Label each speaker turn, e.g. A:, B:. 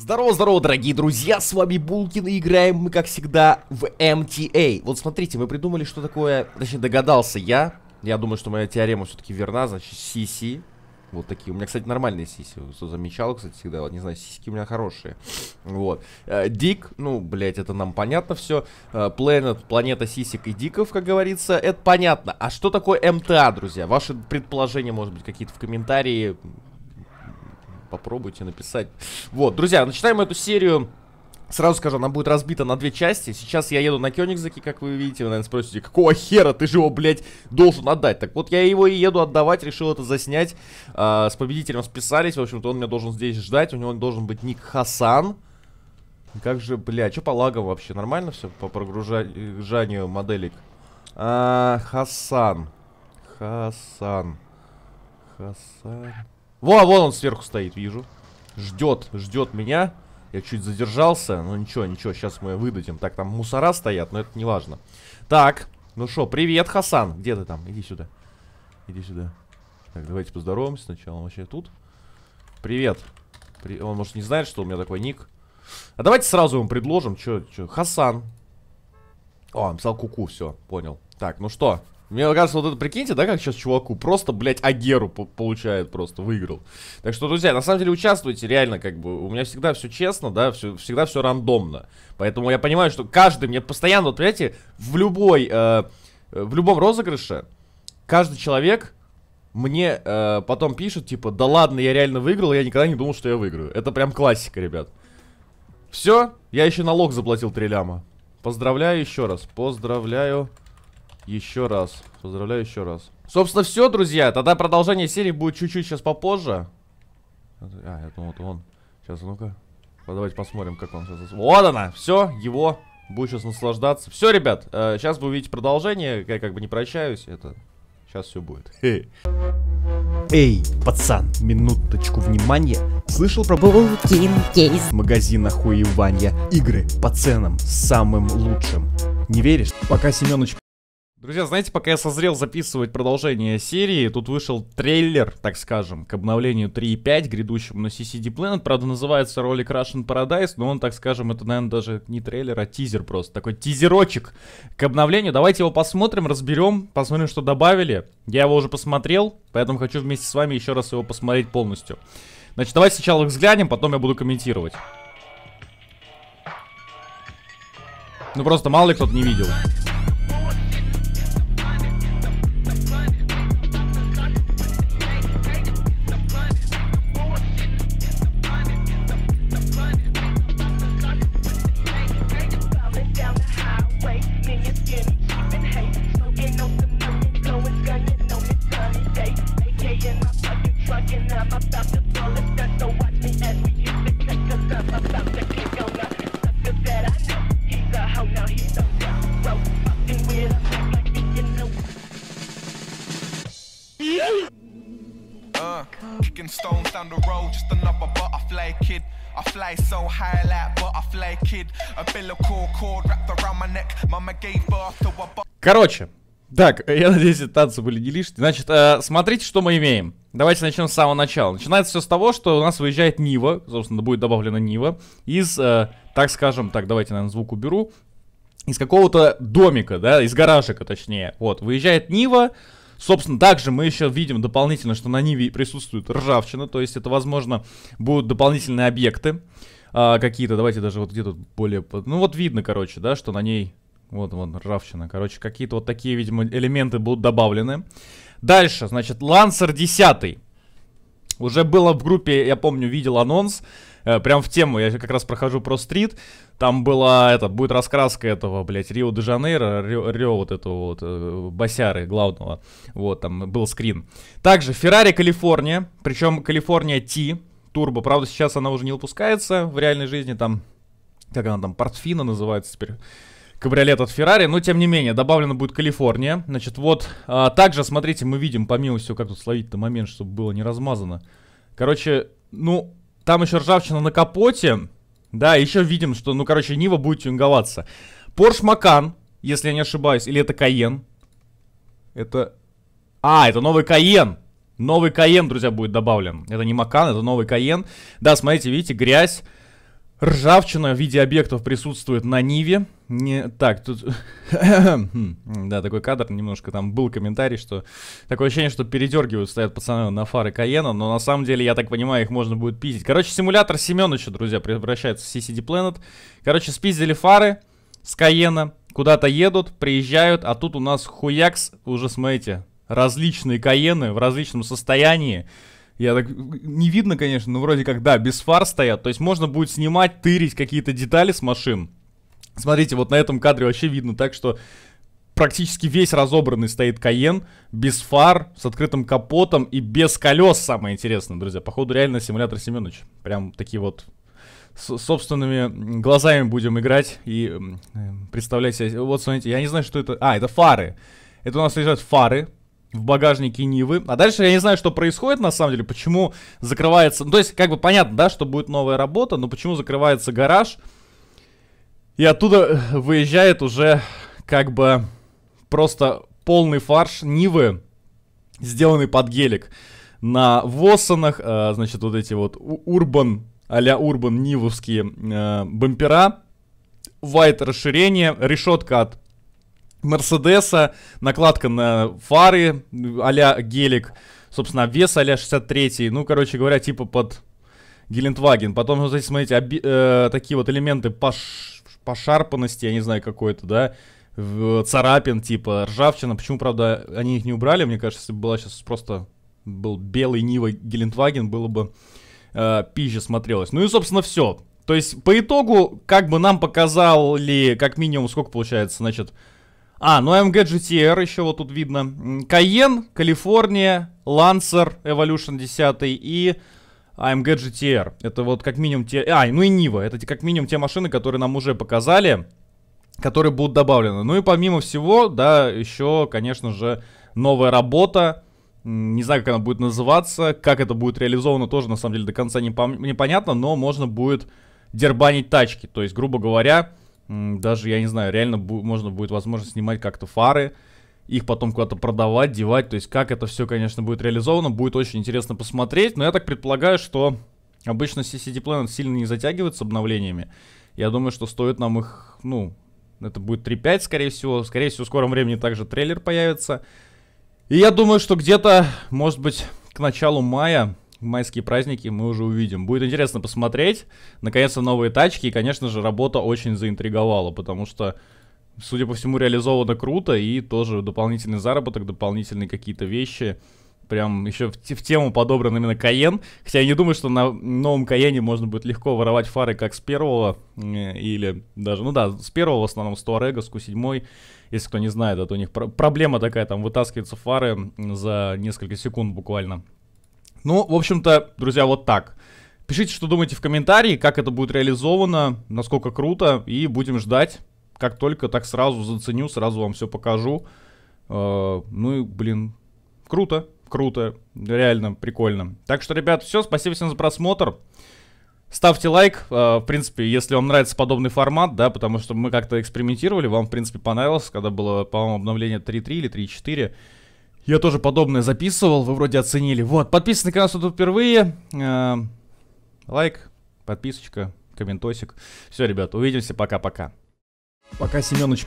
A: Здорово-здорово, дорогие друзья, с вами Булкин, и играем мы, как всегда, в MTA. А. Вот смотрите, мы придумали, что такое, точнее, догадался я. Я думаю, что моя теорема все-таки верна, значит, сиси. Вот такие. У меня, кстати, нормальные сиси. Что замечал, кстати, всегда. Вот, не знаю, сиськи у меня хорошие. Вот. Э, Дик, ну, блядь, это нам понятно все. Э, Planet, планета сисик и диков, как говорится, это понятно. А что такое МТА, друзья? Ваши предположения, может быть, какие-то в комментарии попробуйте написать. Вот, друзья, начинаем эту серию. Сразу скажу, она будет разбита на две части. Сейчас я еду на Кёнигзаке, как вы видите. Вы, наверное, спросите, какого хера ты же его, блядь, должен отдать? Так вот, я его и еду отдавать, решил это заснять. А, с победителем списались, в общем-то, он меня должен здесь ждать. У него должен быть ник Хасан. Как же, блядь, что по лагам вообще? Нормально все по прогружанию э, моделек? А, Хасан. Хасан. Хасан. Во, вон он сверху стоит, вижу. Ждет, ждет меня. Я чуть задержался, но ничего, ничего, сейчас мы выдадим. Так, там мусора стоят, но это не важно. Так, ну что, привет, Хасан. Где ты там? Иди сюда. Иди сюда. Так, давайте поздороваемся сначала. Он вообще тут. Привет. При... Он, может, не знает, что у меня такой ник. А давайте сразу ему предложим. Чё, чё? Хасан. О, он писал куку, все, понял. Так, ну что? Мне кажется, вот это, прикиньте, да, как сейчас чуваку просто, блядь, Агеру по получает просто, выиграл. Так что, друзья, на самом деле участвуйте, реально, как бы, у меня всегда все честно, да, все, всегда все рандомно. Поэтому я понимаю, что каждый мне постоянно, вот, понимаете, в любой, э, э, в любом розыгрыше, каждый человек мне э, потом пишет, типа, да ладно, я реально выиграл, я никогда не думал, что я выиграю. Это прям классика, ребят. Все, я еще налог заплатил три ляма. Поздравляю еще раз, поздравляю еще раз. Поздравляю еще раз. Собственно, все, друзья. Тогда продолжение серии будет чуть-чуть сейчас попозже. А, это вот он. Сейчас, ну-ка. Давайте посмотрим, как он сейчас... Вот она! Все, его. Будет сейчас наслаждаться. Все, ребят, э, сейчас вы увидите продолжение. Я как бы не прощаюсь. Это... Сейчас все будет. Эй. Эй, пацан, минуточку внимания. Слышал про Булкин Кейс? Магазин охуевания. Игры по ценам самым лучшим. Не веришь? Пока Семёныч Друзья, знаете, пока я созрел записывать продолжение серии, тут вышел трейлер, так скажем, к обновлению 3.5, грядущему на CCD Planet. Правда, называется ролик Russian Paradise, но он, так скажем, это, наверное, даже не трейлер, а тизер просто. Такой тизерочек к обновлению. Давайте его посмотрим, разберем, посмотрим, что добавили. Я его уже посмотрел, поэтому хочу вместе с вами еще раз его посмотреть полностью. Значит, давайте сначала их взглянем, потом я буду комментировать. Ну просто мало ли кто-то не видел. Stepping stones down the road, just another butterfly kid. I fly so high like butterfly kid. A umbilical cord wrapped around my neck. Mama gave birth to a Короче, так, я надеюсь, танцы были не лишние. Значит, э, смотрите, что мы имеем. Давайте начнем с самого начала. Начинается все с того, что у нас выезжает Нива, собственно, будет добавлена Нива, из, э, так скажем, так, давайте, наверное, звук уберу, из какого-то домика, да, из гаражика, точнее. Вот, выезжает Нива, Собственно, также мы еще видим дополнительно, что на Ниве присутствует ржавчина, то есть это, возможно, будут дополнительные объекты а, какие-то. Давайте даже вот где-то более... Ну вот видно, короче, да, что на ней... Вот, вот ржавчина. Короче, какие-то вот такие, видимо, элементы будут добавлены. Дальше, значит, Лансер 10. Уже было в группе, я помню, видел анонс. Э, прям в тему, я как раз прохожу про стрит, там была, это, будет раскраска этого, блядь, Рио-де-Жанейро, Рио, вот этого вот, э, главного, вот, там был скрин. Также феррари Калифорния, причем Калифорния Ти, Турбо, правда, сейчас она уже не выпускается в реальной жизни, там, как она там, Портфина называется теперь, кабриолет от Феррари. Но, тем не менее, добавлена будет Калифорния. Значит, вот, а, также, смотрите, мы видим, помимо всего, как тут словить-то момент, чтобы было не размазано. Короче, ну, там еще ржавчина на капоте. Да, еще видим, что, ну, короче, Нива будет тюнговаться. Порш Макан, если я не ошибаюсь. Или это Каен? Это... А, это новый Каен. Новый Каен, друзья, будет добавлен. Это не Макан, это новый Каен. Да, смотрите, видите, грязь. Ржавчина в виде объектов присутствует на Ниве. Не, так, тут... Хм, да, такой кадр, немножко там был комментарий, что... Такое ощущение, что передергивают, стоят пацаны на фары Каена, но на самом деле, я так понимаю, их можно будет пиздить. Короче, симулятор Семеновича, друзья, превращается в CCD Planet. Короче, спиздили фары с Каена, куда-то едут, приезжают, а тут у нас хуякс, уже смотрите, различные Каены в различном состоянии. Я так... Не видно, конечно, но вроде как, да, без фар стоят. То есть можно будет снимать, тырить какие-то детали с машин. Смотрите, вот на этом кадре вообще видно так, что практически весь разобранный стоит Каен, без фар, с открытым капотом и без колес, самое интересное, друзья. Походу, реально симулятор Семенович. Прям такие вот с собственными глазами будем играть и представлять себе. Вот, смотрите, я не знаю, что это... А, это фары. Это у нас лежат фары, в багажнике Нивы. А дальше я не знаю, что происходит на самом деле, почему закрывается... Ну, то есть, как бы понятно, да, что будет новая работа, но почему закрывается гараж, и оттуда э, выезжает уже как бы просто полный фарш Нивы, сделанный под гелик. На Воссонах, э, значит, вот эти вот Урбан, а-ля Урбан Нивовские э, бампера, вайт расширение, решетка от Мерседеса, накладка на фары а-ля гелик, собственно, вес а-ля 63, ну, короче говоря, типа под Гелендваген. Потом, вот здесь, смотрите, оби- э, такие вот элементы пош- пошарпанности, я не знаю, какой-то, да, царапин, типа ржавчина. Почему, правда, они их не убрали? Мне кажется, если бы была сейчас просто был белый Нива Гелендваген, было бы э, пизже смотрелось. Ну и, собственно, все. То есть, по итогу, как бы нам показали, как минимум, сколько получается, значит, а, ну AMG GTR еще вот тут видно. Каен, Калифорния, Лансер, Evolution 10 и AMG GTR. Это вот как минимум те... А, ну и Нива. Это как минимум те машины, которые нам уже показали, которые будут добавлены. Ну и помимо всего, да, еще, конечно же, новая работа. Не знаю, как она будет называться, как это будет реализовано, тоже на самом деле до конца не непонятно, но можно будет дербанить тачки. То есть, грубо говоря, даже, я не знаю, реально бу- можно будет, возможно, снимать как-то фары, их потом куда-то продавать, девать. То есть, как это все, конечно, будет реализовано, будет очень интересно посмотреть. Но я так предполагаю, что обычно CCD Planet сильно не затягивает с обновлениями. Я думаю, что стоит нам их, ну, это будет 3.5, скорее всего. Скорее всего, в скором времени также трейлер появится. И я думаю, что где-то, может быть, к началу мая майские праздники мы уже увидим. Будет интересно посмотреть. Наконец-то новые тачки. И, конечно же, работа очень заинтриговала, потому что, судя по всему, реализовано круто. И тоже дополнительный заработок, дополнительные какие-то вещи. Прям еще в, в тему подобран именно Каен. Хотя я не думаю, что на новом Каене можно будет легко воровать фары как с первого. Э, или даже, ну да, с первого в основном, с Туарега, с Q7 если кто не знает, это а у них проблема такая, там вытаскиваются фары за несколько секунд буквально. Ну, в общем-то, друзья, вот так. Пишите, что думаете в комментарии, как это будет реализовано, насколько круто, и будем ждать. Как только, так сразу заценю, сразу вам все покажу. Э, ну и, блин, круто, круто, реально прикольно. Так что, ребят, все, спасибо всем за просмотр. Ставьте лайк, э, в принципе, если вам нравится подобный формат, да, потому что мы как-то экспериментировали, вам, в принципе, понравилось, когда было, по-моему, обновление 3.3 или 3.4. Я тоже подобное записывал, вы вроде оценили. Вот, подписывайтесь как раз что тут впервые. Э, лайк, подписочка, комментосик. Все, ребят, увидимся, пока-пока. Пока, Семёныч.